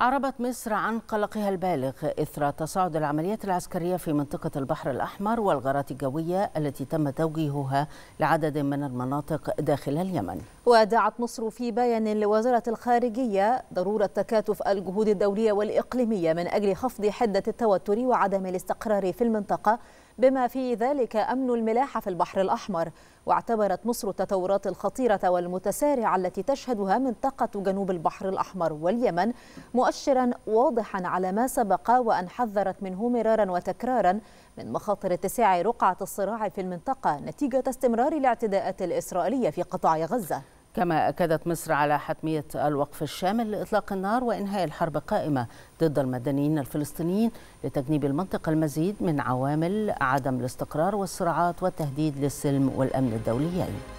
أعربت مصر عن قلقها البالغ إثر تصاعد العمليات العسكرية في منطقة البحر الأحمر والغارات الجوية التي تم توجيهها لعدد من المناطق داخل اليمن ودعت مصر في بيان لوزارة الخارجية ضرورة تكاتف الجهود الدولية والإقليمية من أجل خفض حدة التوتر وعدم الاستقرار في المنطقة بما في ذلك أمن الملاحة في البحر الأحمر واعتبرت مصر التطورات الخطيرة والمتسارعة التي تشهدها منطقة جنوب البحر الأحمر واليمن مؤشرا واضحا على ما سبق وأن حذرت منه مرارا وتكرارا من مخاطر اتساع رقعة الصراع في المنطقة نتيجة استمرار الاعتداءات الإسرائيلية في قطاع غزة كما أكدت مصر على حتمية الوقف الشامل لإطلاق النار وإنهاء الحرب قائمة ضد المدنيين الفلسطينيين لتجنيب المنطقة المزيد من عوامل عدم الاستقرار والصراعات والتهديد للسلم والأمن الدوليين